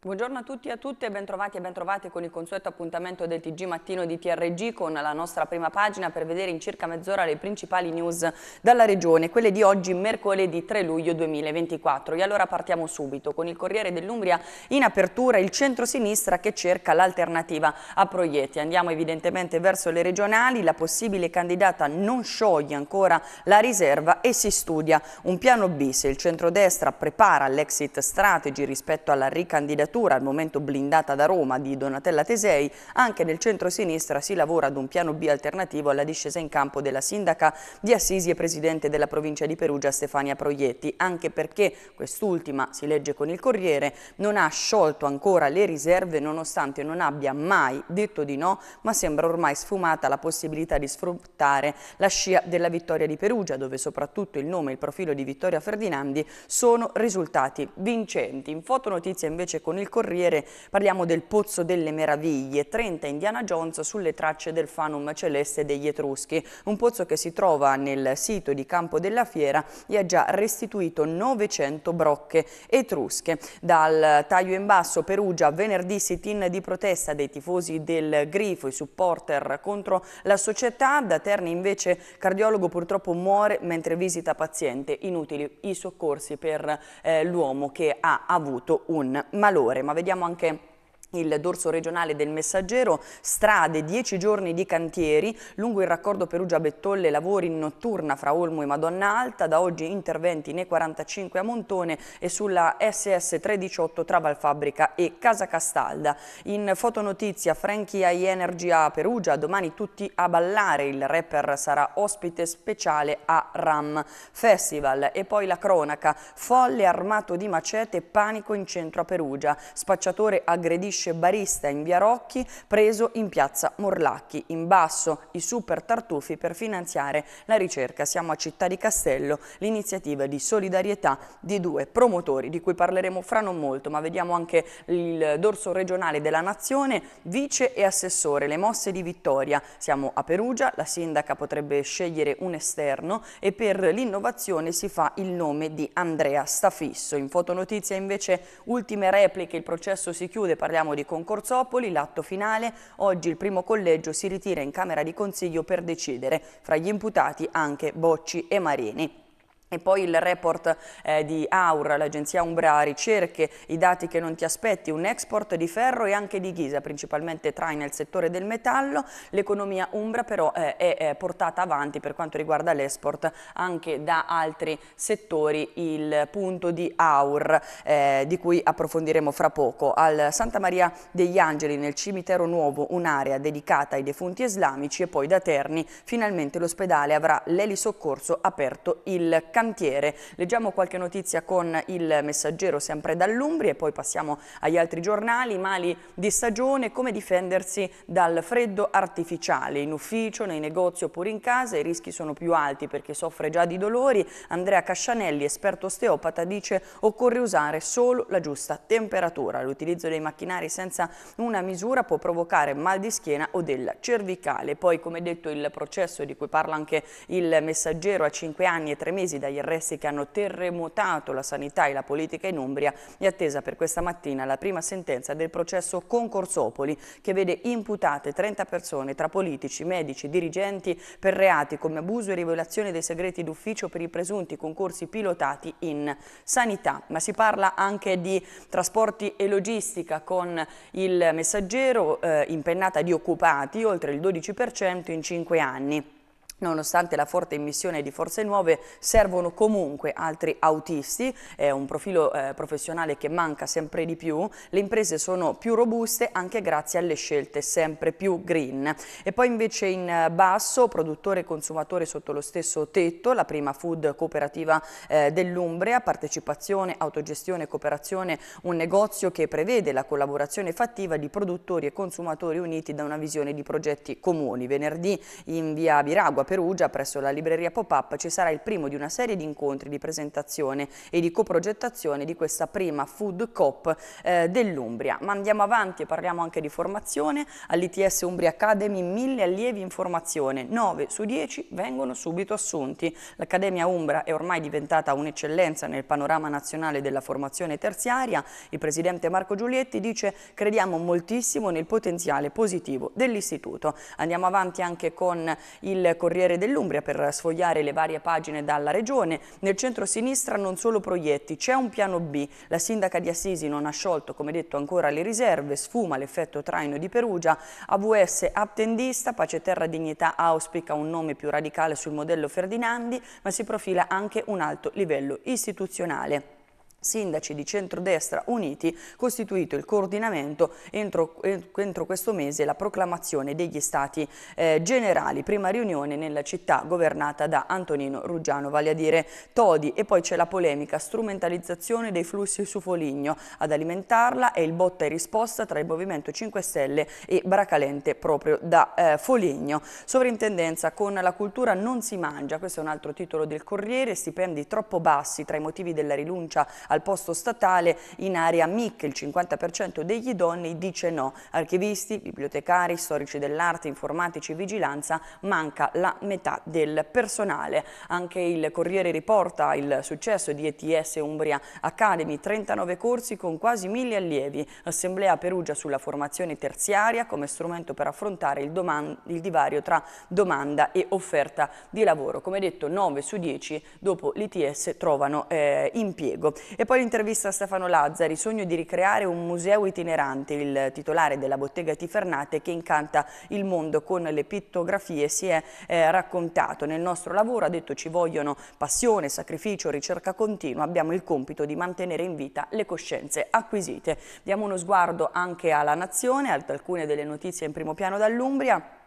Buongiorno a tutti e a tutte, bentrovati e bentrovate con il consueto appuntamento del TG Mattino di TRG con la nostra prima pagina per vedere in circa mezz'ora le principali news dalla regione, quelle di oggi mercoledì 3 luglio 2024. E allora partiamo subito con il Corriere dell'Umbria in apertura il centro-sinistra che cerca l'alternativa a Proietti. Andiamo evidentemente verso le regionali, la possibile candidata non scioglie ancora la riserva e si studia un piano B se il centrodestra prepara l'exit strategy rispetto alla ricandidatura candidatura al momento blindata da Roma di Donatella Tesei, anche nel centro-sinistra si lavora ad un piano B alternativo alla discesa in campo della sindaca di Assisi e presidente della provincia di Perugia Stefania Proietti, anche perché quest'ultima, si legge con il Corriere, non ha sciolto ancora le riserve nonostante non abbia mai detto di no, ma sembra ormai sfumata la possibilità di sfruttare la scia della vittoria di Perugia, dove soprattutto il nome e il profilo di Vittoria Ferdinandi sono risultati vincenti. In fotonotizia invece con con il Corriere parliamo del Pozzo delle Meraviglie, 30 Indiana Jones sulle tracce del Fanum Celeste degli Etruschi, un pozzo che si trova nel sito di Campo della Fiera e ha già restituito 900 brocche etrusche. Dal taglio in basso Perugia, venerdì sit-in di protesta dei tifosi del Grifo, i supporter contro la società, da Terni invece cardiologo purtroppo muore mentre visita paziente, inutili i soccorsi per eh, l'uomo che ha avuto un malore valore, ma vediamo anche il dorso regionale del Messaggero, strade, 10 giorni di cantieri, lungo il raccordo Perugia-Bettolle lavori in notturna fra Olmo e Madonna Alta, da oggi interventi nei 45 a Montone e sulla SS 318 tra Valfabbrica e Casa Castalda. In fotonotizia Franchi I Energy a Perugia, domani tutti a ballare, il rapper sarà ospite speciale a RAM Festival e poi la cronaca, folle armato di macete, panico in centro a Perugia, spacciatore aggredisce pesce barista in via Rocchi preso in piazza Morlacchi. In basso i super tartufi per finanziare la ricerca. Siamo a Città di Castello, l'iniziativa di solidarietà di due promotori di cui parleremo fra non molto, ma vediamo anche il dorso regionale della nazione, vice e assessore, le mosse di vittoria. Siamo a Perugia, la sindaca potrebbe scegliere un esterno e per l'innovazione si fa il nome di Andrea Stafisso. In fotonotizia invece ultime repliche, il processo si chiude, parliamo Parliamo di Concorsopoli, l'atto finale. Oggi il primo collegio si ritira in Camera di Consiglio per decidere. Fra gli imputati anche Bocci e Marini. E poi il report eh, di AUR, l'agenzia Umbra Ricerche, i dati che non ti aspetti, un export di ferro e anche di ghisa, principalmente tra nel settore del metallo. L'economia Umbra però eh, è eh, portata avanti per quanto riguarda l'export anche da altri settori, il punto di AUR, eh, di cui approfondiremo fra poco. Al Santa Maria degli Angeli, nel cimitero nuovo, un'area dedicata ai defunti islamici e poi da Terni, finalmente l'ospedale avrà l'elisoccorso aperto il campo cantiere. Leggiamo qualche notizia con il messaggero sempre dall'Umbria e poi passiamo agli altri giornali. Mali di stagione, come difendersi dal freddo artificiale. In ufficio, nei negozi oppure in casa i rischi sono più alti perché soffre già di dolori. Andrea Cascianelli, esperto osteopata, dice occorre usare solo la giusta temperatura. L'utilizzo dei macchinari senza una misura può provocare mal di schiena o della cervicale. Poi, come detto, il processo di cui parla anche il messaggero a 5 anni e 3 mesi da dagli arresti che hanno terremotato la sanità e la politica in Umbria è attesa per questa mattina la prima sentenza del processo Concorsopoli che vede imputate 30 persone tra politici, medici, dirigenti per reati come abuso e rivelazione dei segreti d'ufficio per i presunti concorsi pilotati in sanità. Ma si parla anche di trasporti e logistica con il messaggero eh, impennata di occupati oltre il 12% in 5 anni. Nonostante la forte immissione di forze nuove, servono comunque altri autisti, è un profilo eh, professionale che manca sempre di più, le imprese sono più robuste anche grazie alle scelte sempre più green. E poi invece in eh, basso, produttore e consumatore sotto lo stesso tetto, la prima food cooperativa eh, dell'Umbria, partecipazione, autogestione e cooperazione, un negozio che prevede la collaborazione fattiva di produttori e consumatori uniti da una visione di progetti comuni. Venerdì in via Biragua Perugia, presso la libreria Pop-Up, ci sarà il primo di una serie di incontri di presentazione e di coprogettazione di questa prima Food Cop eh, dell'Umbria. Ma andiamo avanti e parliamo anche di formazione. All'ITS Umbria Academy mille allievi in formazione, 9 su 10 vengono subito assunti. L'Accademia Umbra è ormai diventata un'eccellenza nel panorama nazionale della formazione terziaria. Il presidente Marco Giulietti dice crediamo moltissimo nel potenziale positivo dell'istituto. Andiamo avanti anche con il corriere Corriere dell'Umbria per sfogliare le varie pagine dalla regione. Nel centro-sinistra non solo proietti, c'è un piano B. La sindaca di Assisi non ha sciolto, come detto, ancora le riserve, sfuma l'effetto traino di Perugia. AVS attendista, Pace Terra Dignità auspica un nome più radicale sul modello Ferdinandi, ma si profila anche un alto livello istituzionale sindaci di centrodestra uniti costituito il coordinamento entro, eh, entro questo mese la proclamazione degli stati eh, generali prima riunione nella città governata da Antonino Ruggiano vale a dire Todi e poi c'è la polemica strumentalizzazione dei flussi su Foligno ad alimentarla e il botta e risposta tra il Movimento 5 Stelle e Bracalente proprio da eh, Foligno sovrintendenza con la cultura non si mangia questo è un altro titolo del Corriere stipendi troppo bassi tra i motivi della rinuncia al posto statale in area MIC, il 50% degli idonei dice no. Archivisti, bibliotecari, storici dell'arte, informatici, vigilanza, manca la metà del personale. Anche il Corriere riporta il successo di ETS Umbria Academy, 39 corsi con quasi 1000 allievi. Assemblea Perugia sulla formazione terziaria come strumento per affrontare il, il divario tra domanda e offerta di lavoro. Come detto, 9 su 10 dopo l'ITS trovano eh, impiego. E poi l'intervista a Stefano Lazzari, sogno di ricreare un museo itinerante, il titolare della bottega Tifernate che incanta il mondo con le pittografie si è eh, raccontato. Nel nostro lavoro ha detto ci vogliono passione, sacrificio, ricerca continua, abbiamo il compito di mantenere in vita le coscienze acquisite. Diamo uno sguardo anche alla nazione, alcune delle notizie in primo piano dall'Umbria.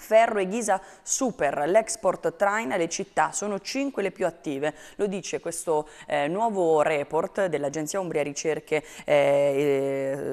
Ferro e Ghisa Super, l'export traina le città, sono cinque le più attive, lo dice questo eh, nuovo report dell'Agenzia Umbria Ricerche eh,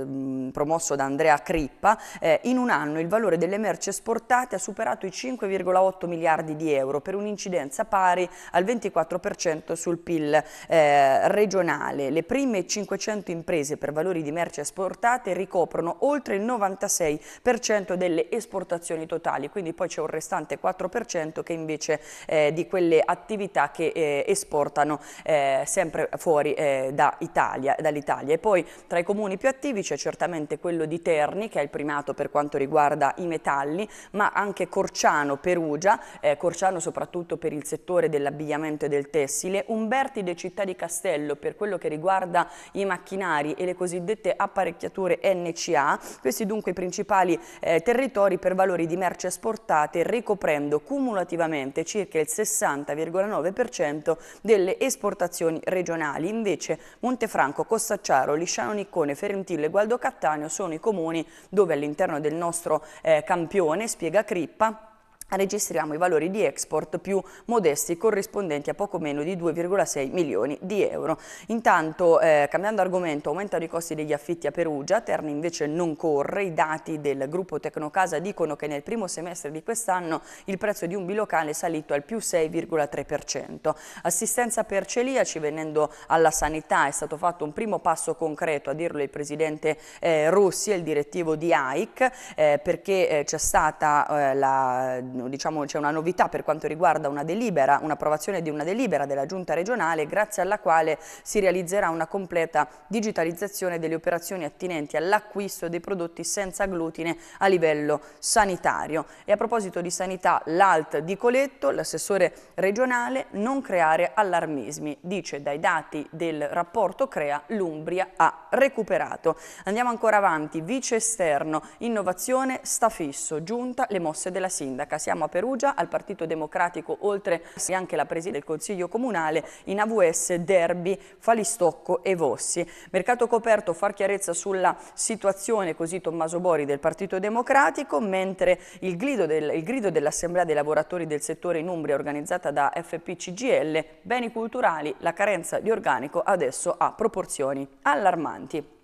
eh, promosso da Andrea Crippa. Eh, in un anno il valore delle merci esportate ha superato i 5,8 miliardi di euro per un'incidenza pari al 24% sul PIL eh, regionale. Le prime 500 imprese per valori di merci esportate ricoprono oltre il 96% delle esportazioni totali quindi poi c'è un restante 4% che invece eh, di quelle attività che eh, esportano eh, sempre fuori eh, da Italia, dall'Italia. E poi tra i comuni più attivi c'è certamente quello di Terni che è il primato per quanto riguarda i metalli, ma anche Corciano, Perugia, eh, Corciano soprattutto per il settore dell'abbigliamento e del tessile, Umberti de Città di Castello per quello che riguarda i macchinari e le cosiddette apparecchiature NCA, questi dunque i principali eh, territori per valori di merce esportata esportate ricoprendo cumulativamente circa il 60,9% delle esportazioni regionali. Invece Montefranco, Cossacciaro, Lisciano Niccone, Ferentillo e Gualdo Cattaneo sono i comuni dove all'interno del nostro eh, campione, spiega Crippa, registriamo i valori di export più modesti corrispondenti a poco meno di 2,6 milioni di euro. Intanto, eh, cambiando argomento, aumentano i costi degli affitti a Perugia, Terni invece non corre, i dati del gruppo Tecnocasa dicono che nel primo semestre di quest'anno il prezzo di un bilocale è salito al più 6,3%. Assistenza per celiaci, venendo alla sanità, è stato fatto un primo passo concreto, a dirlo il presidente eh, Rossi e il direttivo di AIC, eh, perché eh, c'è stata eh, la diciamo, c'è una novità per quanto riguarda una delibera, un'approvazione di una delibera della Giunta regionale grazie alla quale si realizzerà una completa digitalizzazione delle operazioni attinenti all'acquisto dei prodotti senza glutine a livello sanitario. E a proposito di sanità, l'ALT di Coletto, l'assessore regionale, non creare allarmismi, dice dai dati del rapporto CREA l'Umbria ha recuperato. Andiamo ancora avanti, vice esterno, innovazione sta fisso, giunta le mosse della sindaca. Siamo a Perugia, al Partito Democratico, oltre anche la Presidente del Consiglio Comunale, in AVS, Derby, Falistocco e Vossi. Mercato coperto, far chiarezza sulla situazione, così Tommaso Bori del Partito Democratico, mentre il grido, del, grido dell'Assemblea dei lavoratori del settore in Umbria organizzata da FPCGL, beni culturali, la carenza di organico adesso ha proporzioni allarmanti.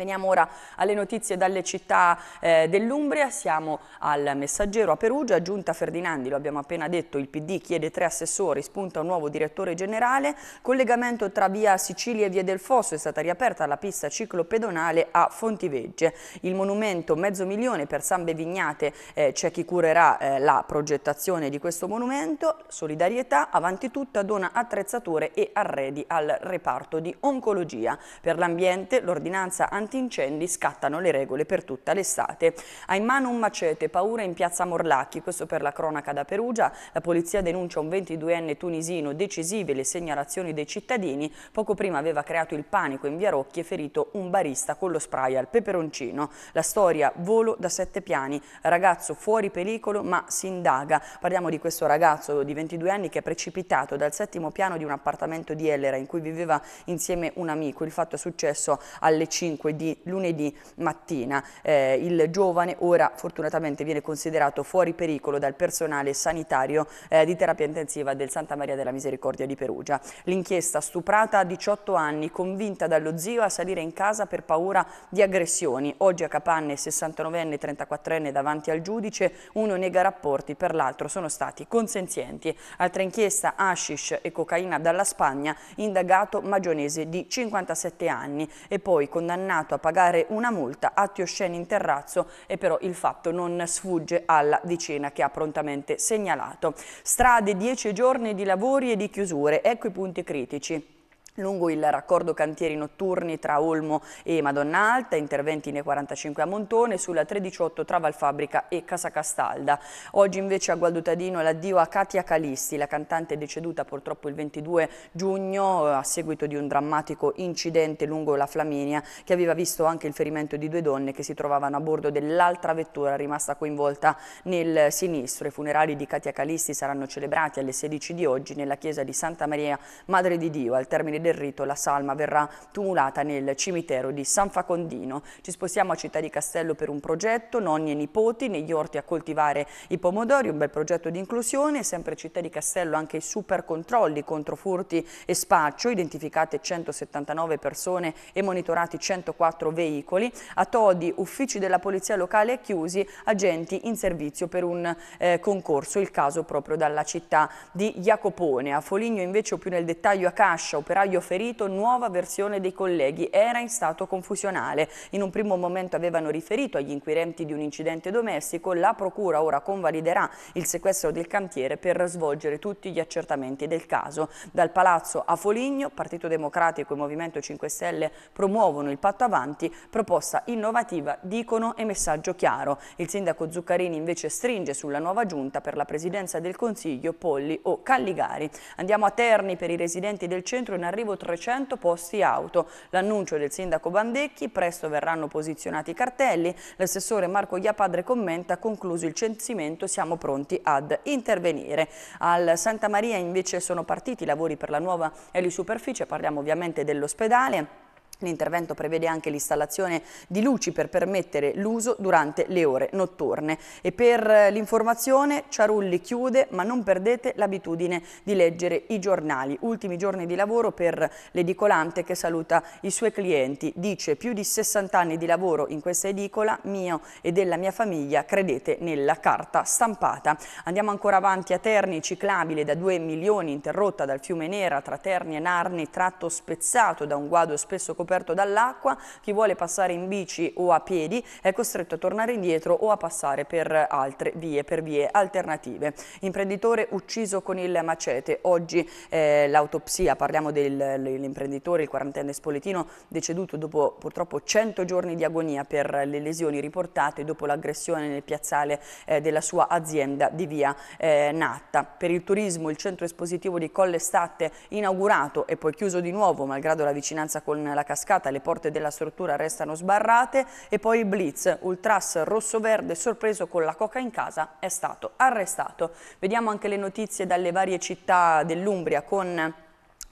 Veniamo ora alle notizie dalle città eh, dell'Umbria, siamo al messaggero a Perugia, giunta Ferdinandi, lo abbiamo appena detto, il PD chiede tre assessori, spunta un nuovo direttore generale, collegamento tra via Sicilia e via del Fosso, è stata riaperta la pista ciclopedonale a Fontivegge, il monumento mezzo milione per San Bevignate, eh, c'è chi curerà eh, la progettazione di questo monumento, solidarietà, avanti tutta dona attrezzature e arredi al reparto di oncologia. Per l'ambiente l'ordinanza anti incendi scattano le regole per tutta l'estate. Ha in mano un macete, paura in piazza Morlacchi, questo per la cronaca da Perugia. La polizia denuncia un 22enne tunisino decisive le segnalazioni dei cittadini. Poco prima aveva creato il panico in via Rocchi e ferito un barista con lo spray al peperoncino. La storia volo da sette piani, ragazzo fuori pericolo ma si indaga. Parliamo di questo ragazzo di 22 anni che è precipitato dal settimo piano di un appartamento di Ellera in cui viveva insieme un amico. Il fatto è successo alle 5 5 di lunedì mattina. Eh, il giovane ora fortunatamente viene considerato fuori pericolo dal personale sanitario eh, di terapia intensiva del Santa Maria della Misericordia di Perugia. L'inchiesta stuprata a 18 anni, convinta dallo zio a salire in casa per paura di aggressioni. Oggi a Capanne 69enne e 34enne davanti al giudice, uno nega rapporti, per l'altro sono stati consenzienti. Altra inchiesta, hashish e cocaina dalla Spagna, indagato Magionese di 57 anni e poi condannato condannato a pagare una multa, atti osceni in terrazzo e però il fatto non sfugge alla vicina che ha prontamente segnalato. Strade, dieci giorni di lavori e di chiusure, ecco i punti critici. Lungo il raccordo cantieri notturni tra Olmo e Madonna Alta, interventi nei 45 a Montone, sulla 318 tra Valfabbrica e Casa Castalda. Oggi invece a Gualdutadino l'addio a Katia Calisti, la cantante deceduta purtroppo il 22 giugno a seguito di un drammatico incidente lungo la Flaminia che aveva visto anche il ferimento di due donne che si trovavano a bordo dell'altra vettura rimasta coinvolta nel sinistro. I funerali di Katia Calisti saranno celebrati alle 16 di oggi nella chiesa di Santa Maria Madre di Dio al termine del rito la salma verrà tumulata nel cimitero di San Facondino. Ci spostiamo a Città di Castello per un progetto, nonni e nipoti, negli orti a coltivare i pomodori, un bel progetto di inclusione, sempre Città di Castello anche i super controlli contro furti e spaccio, identificate 179 persone e monitorati 104 veicoli, a Todi uffici della polizia locale chiusi, agenti in servizio per un eh, concorso, il caso proprio dalla città di Jacopone. A Foligno invece o più nel dettaglio a Cascia, operaio taglio ferito, nuova versione dei colleghi, era in stato confusionale. In un primo momento avevano riferito agli inquirenti di un incidente domestico, la procura ora convaliderà il sequestro del cantiere per svolgere tutti gli accertamenti del caso. Dal palazzo a Foligno, Partito Democratico e Movimento 5 Stelle promuovono il patto avanti, proposta innovativa, dicono e messaggio chiaro. Il sindaco Zuccarini invece stringe sulla nuova giunta per la presidenza del Consiglio Polli o Calligari. Andiamo a Terni per i residenti del centro in arrivo arrivo 300 posti auto. L'annuncio del sindaco Bandecchi, presto verranno posizionati i cartelli. L'assessore Marco Iapadre commenta, concluso il censimento siamo pronti ad intervenire. Al Santa Maria invece sono partiti i lavori per la nuova elisurferficie, parliamo ovviamente dell'ospedale L'intervento prevede anche l'installazione di luci per permettere l'uso durante le ore notturne. E per eh, l'informazione Ciarulli chiude, ma non perdete l'abitudine di leggere i giornali. Ultimi giorni di lavoro per l'edicolante che saluta i suoi clienti. Dice più di 60 anni di lavoro in questa edicola, mio e della mia famiglia, credete nella carta stampata. Andiamo ancora avanti a Terni, ciclabile da 2 milioni, interrotta dal fiume Nera tra Terni e Narni, tratto spezzato da un guado spesso coperto coperto dall'acqua, chi vuole passare in bici o a piedi è costretto a tornare indietro o a passare per altre vie, per vie alternative. Imprenditore ucciso con il macete, oggi eh, l'autopsia, parliamo dell'imprenditore, il quarantenne spoletino, deceduto dopo purtroppo 100 giorni di agonia per le lesioni riportate dopo l'aggressione nel piazzale eh, della sua azienda di via eh, Natta. Per il turismo il centro espositivo di Colle Statte inaugurato e poi chiuso di nuovo malgrado la vicinanza con la Cassazione cascata le porte della struttura restano sbarrate e poi il blitz, ultras rosso-verde sorpreso con la coca in casa, è stato arrestato. Vediamo anche le notizie dalle varie città dell'Umbria con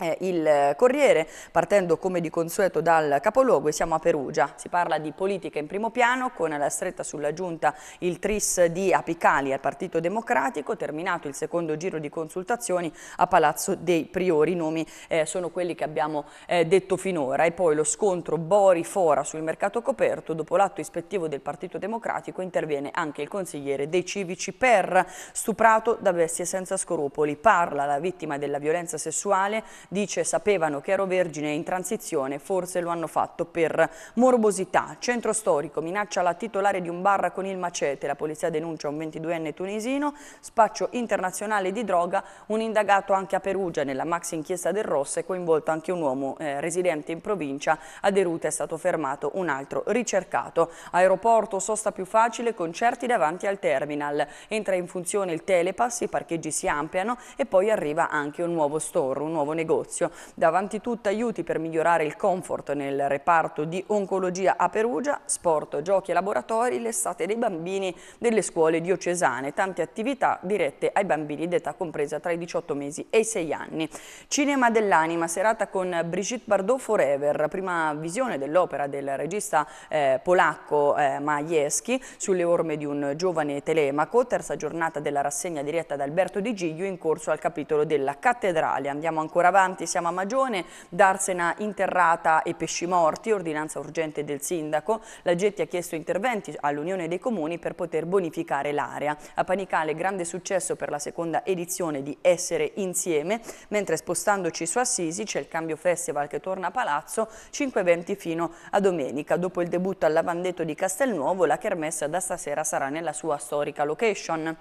eh, il Corriere, partendo come di consueto dal capoluogo e siamo a Perugia. Si parla di politica in primo piano con la stretta sulla giunta il tris di Apicali al Partito Democratico, terminato il secondo giro di consultazioni a Palazzo dei Priori. I nomi eh, sono quelli che abbiamo eh, detto finora e poi lo scontro Bori-Fora sul mercato coperto. Dopo l'atto ispettivo del Partito Democratico interviene anche il consigliere dei civici per stuprato da bestie senza scrupoli. Parla la vittima della violenza sessuale dice sapevano che ero vergine in transizione, forse lo hanno fatto per morbosità. Centro storico, minaccia la titolare di un bar con il macete, la polizia denuncia un 22enne tunisino, spaccio internazionale di droga, un indagato anche a Perugia nella maxi inchiesta del Rosso è coinvolto anche un uomo eh, residente in provincia, a Deruta è stato fermato un altro ricercato. Aeroporto, sosta più facile, concerti davanti al terminal, entra in funzione il telepass, i parcheggi si ampliano e poi arriva anche un nuovo store, un nuovo negozio Fazio-Lozio. Davanti tutta aiuti per migliorare il comfort nel reparto di oncologia a Perugia, sport, giochi e laboratori, l'estate dei bambini delle scuole diocesane, tante attività dirette ai bambini d'età compresa tra i 18 mesi e i 6 anni. Cinema dell'anima, serata con Brigitte Bardot Forever, prima visione dell'opera del regista eh, polacco eh, Majewski sulle orme di un giovane telemaco, terza giornata della rassegna diretta da Alberto Di Giglio in corso al capitolo della cattedrale. Andiamo ancora avanti importanti, siamo a Magione, Darsena interrata e pesci morti, ordinanza urgente del sindaco, la Getti ha chiesto interventi all'Unione dei Comuni per poter bonificare l'area. A Panicale grande successo per la seconda edizione di Essere Insieme, mentre spostandoci su Assisi c'è il Cambio Festival che torna a Palazzo 5.20 fino a domenica. Dopo il debutto al Lavandetto di Castelnuovo, la Kermessa da stasera sarà nella sua storica location.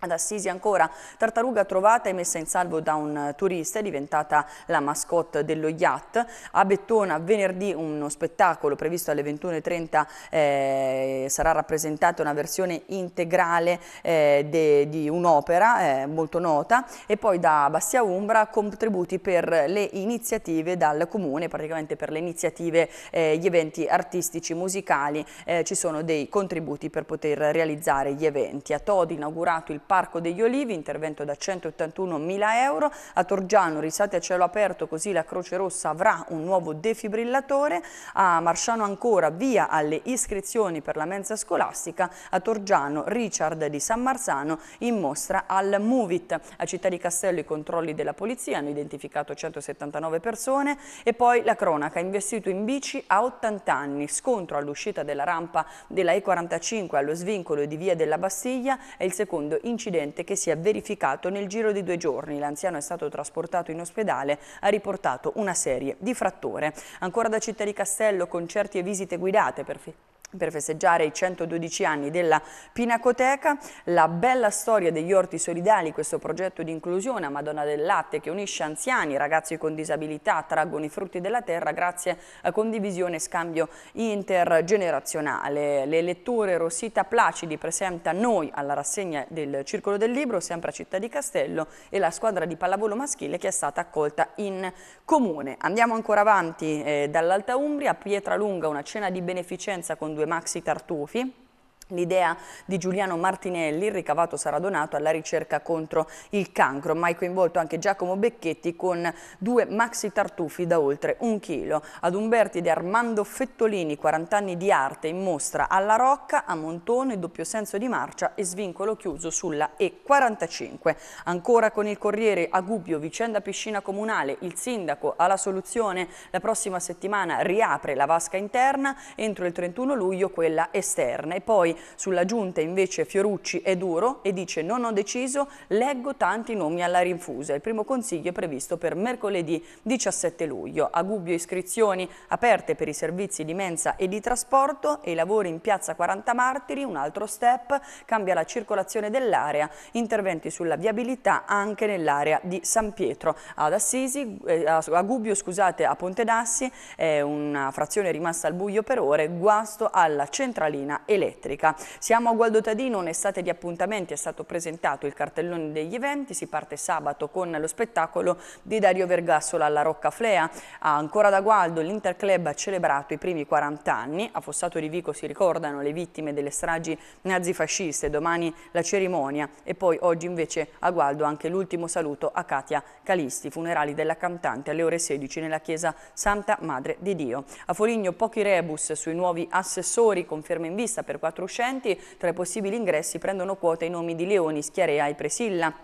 Ad Assisi ancora, tartaruga trovata e messa in salvo da un turista, è diventata la mascotte dello yacht. A Bettona venerdì uno spettacolo previsto alle 21.30 eh, sarà rappresentata una versione integrale eh, de, di un'opera eh, molto nota e poi da Bastia Umbra contributi per le iniziative dal comune, praticamente per le iniziative, eh, gli eventi artistici, musicali, eh, ci sono dei contributi per poter realizzare gli eventi. A Todi inaugurato il Parco degli Olivi, intervento da 181 mila euro, a Torgiano risate a cielo aperto così la Croce Rossa avrà un nuovo defibrillatore, a Marciano ancora via alle iscrizioni per la mensa scolastica, a Torgiano Richard di San Marzano in mostra al Muvit. A Città di Castello i controlli della polizia hanno identificato 179 persone e poi la cronaca, investito in bici a 80 anni, scontro all'uscita della rampa della E45 allo svincolo di via della Bastiglia è il secondo incidente incidente che si è verificato nel giro di due giorni. L'anziano è stato trasportato in ospedale, ha riportato una serie di fratture. Ancora da Città di Castello, concerti e visite guidate per per festeggiare i 112 anni della Pinacoteca, la bella storia degli orti solidali, questo progetto di inclusione a Madonna del Latte che unisce anziani, ragazzi con disabilità, traggono i frutti della terra grazie a condivisione e scambio intergenerazionale. Le letture Rossita Placidi presenta noi alla rassegna del Circolo del Libro, sempre a Città di Castello, e la squadra di pallavolo maschile che è stata accolta in comune. Andiamo ancora avanti eh, dall'Alta Umbria, a Pietralunga, una cena di beneficenza con due maxi tartufi L'idea di Giuliano Martinelli, il ricavato sarà donato alla ricerca contro il cancro, ma è coinvolto anche Giacomo Becchetti con due maxi tartufi da oltre un chilo. Ad Umberti di Armando Fettolini, 40 anni di arte in mostra alla Rocca, a Montone, doppio senso di marcia e svincolo chiuso sulla E45. Ancora con il Corriere a Gubbio, vicenda piscina comunale, il sindaco ha la soluzione, la prossima settimana riapre la vasca interna, entro il 31 luglio quella esterna e poi sulla giunta invece Fiorucci è duro e dice non ho deciso, leggo tanti nomi alla rinfusa. Il primo consiglio è previsto per mercoledì 17 luglio. A Gubbio iscrizioni aperte per i servizi di mensa e di trasporto e i lavori in piazza 40 Martiri, un altro step, cambia la circolazione dell'area, interventi sulla viabilità anche nell'area di San Pietro. Ad Assisi, eh, a Gubbio scusate, a Ponte d'Assi è una frazione rimasta al buio per ore, guasto alla centralina elettrica musica. Siamo a Gualdo Tadino, un'estate di appuntamenti, è stato presentato il cartellone degli eventi, si parte sabato con lo spettacolo di Dario Vergassola alla Rocca Flea, ah, ancora da Gualdo l'Interclub ha celebrato i primi 40 anni, a Fossato di Vico si ricordano le vittime delle stragi nazifasciste, domani la cerimonia e poi oggi invece a Gualdo anche l'ultimo saluto a Katia Calisti, funerali della cantante alle ore 16 nella chiesa Santa Madre di Dio. A Foligno pochi rebus sui nuovi assessori, conferma in vista per quattro uscite crescenti. Tra i possibili ingressi prendono quota i nomi di Leoni, Schiarea e Presilla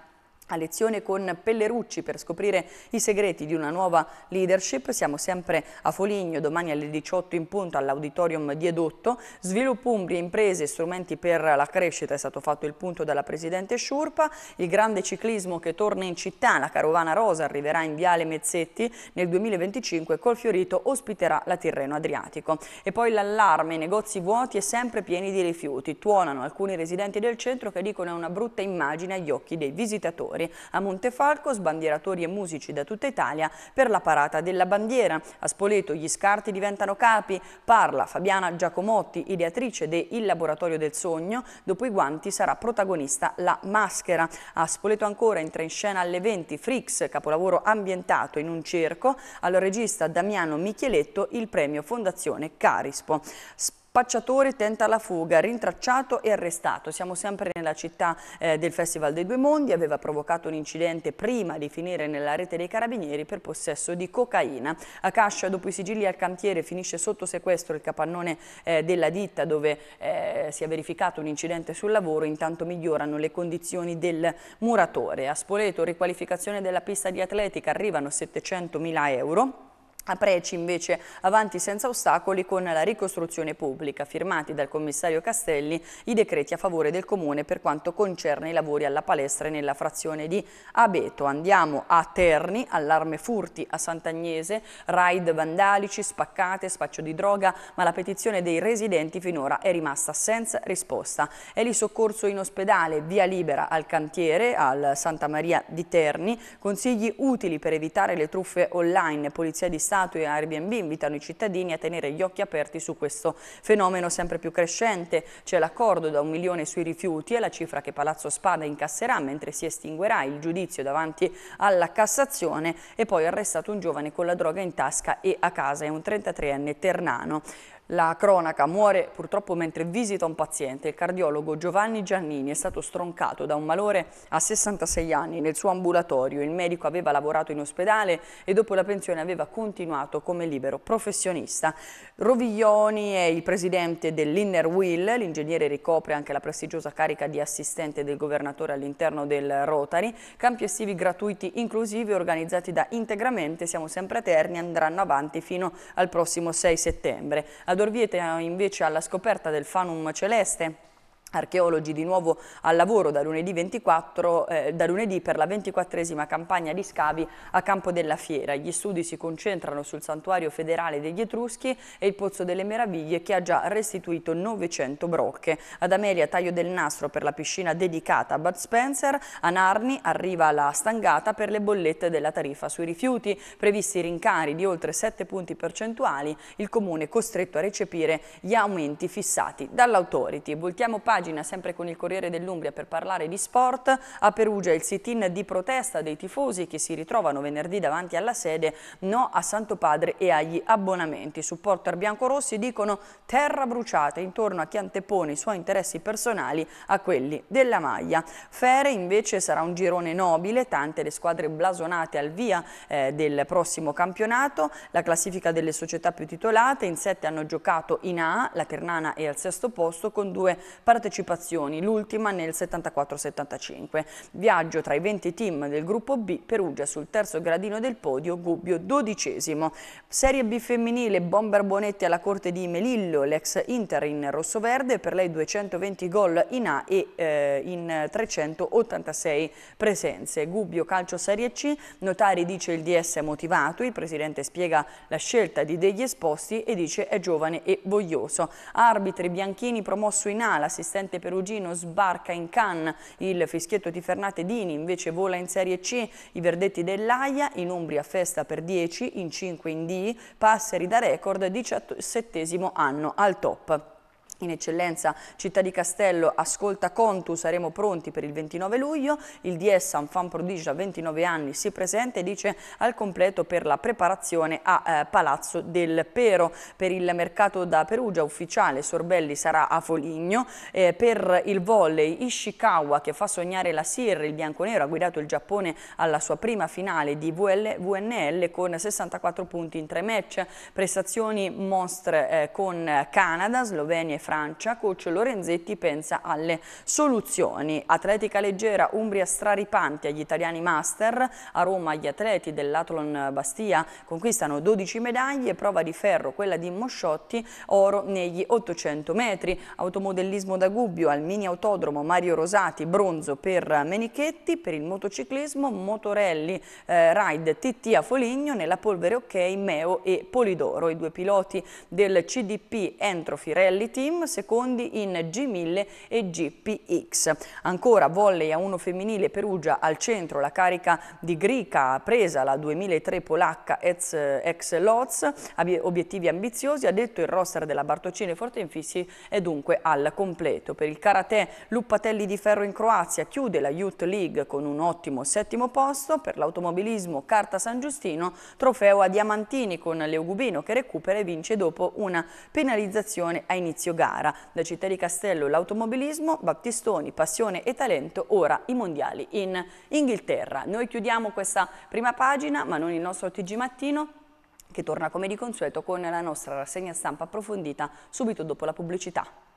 a lezione con Pellerucci per scoprire i segreti di una nuova leadership. Siamo sempre a Foligno, domani alle 18 in punto all'Auditorium Diedotto. Sviluppo Umbria, imprese e strumenti per la crescita è stato fatto il punto dalla Presidente Sciurpa. Il grande ciclismo che torna in città, la Carovana Rosa, arriverà in Viale Mezzetti nel 2025 col Fiorito ospiterà la Tirreno Adriatico. E poi l'allarme, negozi vuoti e sempre pieni di rifiuti. Tuonano alcuni residenti del centro che dicono è una brutta immagine agli occhi dei visitatori lavoratori. A Montefalco sbandieratori e musici da tutta Italia per la parata della bandiera. A Spoleto gli scarti diventano capi. Parla Fabiana Giacomotti, ideatrice de Il Laboratorio del Sogno. Dopo i guanti sarà protagonista la maschera. A Spoleto ancora entra in scena alle 20 Frix, capolavoro ambientato in un circo. Al regista Damiano Micheletto il premio Fondazione Carispo. Spoleto spacciatore tenta la fuga, rintracciato e arrestato. Siamo sempre nella città eh, del Festival dei Due Mondi, aveva provocato un incidente prima di finire nella rete dei carabinieri per possesso di cocaina. A Cascia, dopo i sigilli al cantiere, finisce sotto sequestro il capannone eh, della ditta dove eh, si è verificato un incidente sul lavoro, intanto migliorano le condizioni del muratore. A Spoleto, riqualificazione della pista di atletica, arrivano 700.000 euro. A Preci invece avanti senza ostacoli con la ricostruzione pubblica, firmati dal commissario Castelli i decreti a favore del comune per quanto concerne i lavori alla palestra e nella frazione di Abeto. Andiamo a Terni, allarme furti a Sant'Agnese, raid vandalici, spaccate, spaccio di droga, ma la petizione dei residenti finora è rimasta senza risposta. È lì soccorso in ospedale, via libera al cantiere, al Santa Maria di Terni, consigli utili per evitare le truffe online, polizia di Stato Stato e Airbnb invitano i cittadini a tenere gli occhi aperti su questo fenomeno sempre più crescente. C'è l'accordo da un milione sui rifiuti, è la cifra che Palazzo Spada incasserà mentre si estinguerà il giudizio davanti alla Cassazione e poi arrestato un giovane con la droga in tasca e a casa, è un 33enne ternano. La cronaca muore purtroppo mentre visita un paziente. Il cardiologo Giovanni Giannini è stato stroncato da un malore a 66 anni nel suo ambulatorio. Il medico aveva lavorato in ospedale e dopo la pensione aveva continuato come libero professionista. Roviglioni è il presidente dell'Inner Will. L'ingegnere ricopre anche la prestigiosa carica di assistente del governatore all'interno del Rotary. Campi estivi gratuiti inclusivi organizzati da Integramente. Siamo sempre a Terni, andranno avanti fino al prossimo 6 settembre A ad Orvieto eh, invece alla scoperta del fanum celeste Archeologi di nuovo al lavoro da lunedì, 24, eh, da lunedì per la 24esima campagna di scavi a Campo della Fiera. Gli studi si concentrano sul santuario federale degli Etruschi e il Pozzo delle Meraviglie che ha già restituito 900 brocche. Ad Ameria taglio del nastro per la piscina dedicata a Bud Spencer, a Narni arriva la stangata per le bollette della tariffa sui rifiuti, previsti rincari di oltre 7 punti percentuali, il comune costretto a recepire gli aumenti fissati dall'autority. Voltiamo pagina pagina sempre con il Corriere dell'Umbria per parlare di sport. A Perugia il sit-in di protesta dei tifosi che si ritrovano venerdì davanti alla sede no a Santo Padre e agli abbonamenti. supporter biancorossi dicono terra bruciata intorno a chi antepone i suoi interessi personali a quelli della maglia. Fere invece sarà un girone nobile, tante le squadre blasonate al via eh, del prossimo campionato. La classifica delle società più titolate in sette hanno giocato in A, la Ternana è al sesto posto con due partecipanti partecipazioni, l'ultima nel 74-75. Viaggio tra i 20 team del gruppo B, Perugia sul terzo gradino del podio, Gubbio dodicesimo. Serie B femminile, Bomber Bonetti alla corte di Melillo, l'ex Inter in rossoverde, per lei 220 gol in A e eh, in 386 presenze. Gubbio calcio Serie C, Notari dice il DS è motivato, il presidente spiega la scelta di degli esposti e dice è giovane e voglioso. Arbitri Bianchini promosso in A, l'assistente L'Atalante Perugino sbarca in Cannes, il fischietto di Fernate Dini invece vola in Serie C, i verdetti dell'Aia, in Umbria festa per 10, in 5 in D, Passeri da record, 17 anno al top in eccellenza Città di Castello ascolta Contu, saremo pronti per il 29 luglio, il DS Anfan Prodigio a 29 anni si presenta e dice al completo per la preparazione a eh, Palazzo del Pero, per il mercato da Perugia ufficiale Sorbelli sarà a Foligno, eh, per il volley Ishikawa che fa sognare la Sir, il bianconero ha guidato il Giappone alla sua prima finale di VL, VNL con 64 punti in tre match, prestazioni mostre eh, con Canada, Slovenia e Francia, coach Lorenzetti pensa alle soluzioni. Atletica leggera, Umbria straripanti agli italiani master, a Roma gli atleti dell'Atlon Bastia conquistano 12 medaglie, prova di ferro quella di Mosciotti, oro negli 800 metri, automodellismo da Gubbio al mini autodromo Mario Rosati, bronzo per Menichetti, per il motociclismo Motorelli, eh, Ride TT a Foligno, nella polvere ok Meo e Polidoro, i due piloti del CDP Entro Firelli Team team, secondi in G1000 e GPX. Ancora volley a 1 femminile Perugia al centro, la carica di Grica presa la 2003 polacca ex, Lotz, obiettivi ambiziosi, ha detto il roster della Bartocini e Fortenfissi è dunque al completo. Per il karate Luppatelli di Ferro in Croazia chiude la Youth League con un ottimo settimo posto, per l'automobilismo Carta San Giustino trofeo a Diamantini con Leugubino che recupera e vince dopo una penalizzazione a inizio gara gara. Da Città di Castello l'automobilismo, Battistoni, passione e talento, ora i mondiali in Inghilterra. Noi chiudiamo questa prima pagina, ma non il nostro TG Mattino, che torna come di consueto con la nostra rassegna stampa approfondita subito dopo la pubblicità.